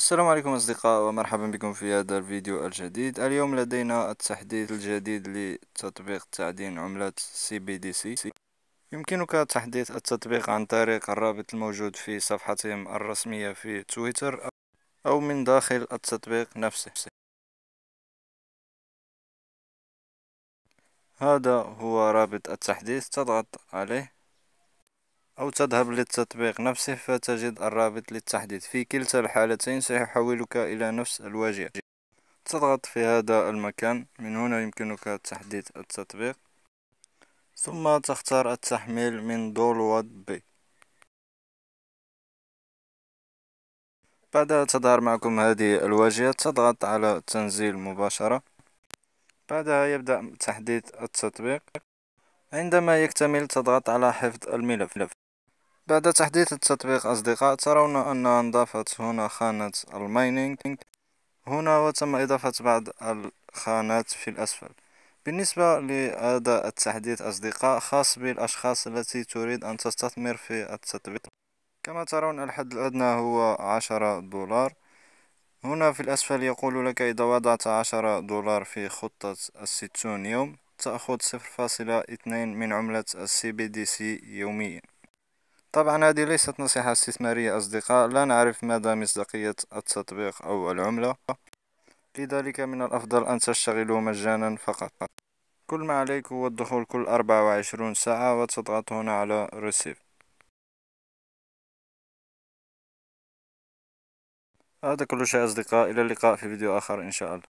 السلام عليكم أصدقاء ومرحبا بكم في هذا الفيديو الجديد اليوم لدينا التحديث الجديد لتطبيق تعدين عملات سي بي دي سي يمكنك تحديث التطبيق عن طريق الرابط الموجود في صفحتهم الرسمية في تويتر أو من داخل التطبيق نفسه هذا هو رابط التحديث تضغط عليه أو تذهب للتطبيق نفسه فتجد الرابط للتحديث في كلتا الحالتين سيحولك إلى نفس الواجهة تضغط في هذا المكان من هنا يمكنك تحديث التطبيق ثم تختار التحميل من دولواد بي بعدها تظهر معكم هذه الواجهة تضغط على تنزيل مباشرة بعدها يبدأ تحديث التطبيق عندما يكتمل تضغط على حفظ الملف بعد تحديث التطبيق أصدقاء ترون أن انضافت هنا خانة المايننج هنا وتم إضافة بعض الخانات في الأسفل بالنسبة لهذا التحديث أصدقاء خاص بالأشخاص التي تريد أن تستثمر في التطبيق كما ترون الحد الأدنى هو عشرة دولار هنا في الأسفل يقول لك إذا وضعت عشرة دولار في خطة الستون يوم تأخذ صفر فاصلة اثنين من عملة السي بي دي سي يوميا طبعا هذه ليست نصيحة استثمارية أصدقاء لا نعرف مدى مصداقية التطبيق أو العملة لذلك من الأفضل أن تشتغلوا مجانا فقط كل ما عليك هو الدخول كل 24 ساعة وتضغط هنا على ريسيف هذا كل شيء أصدقاء إلى اللقاء في فيديو آخر إن شاء الله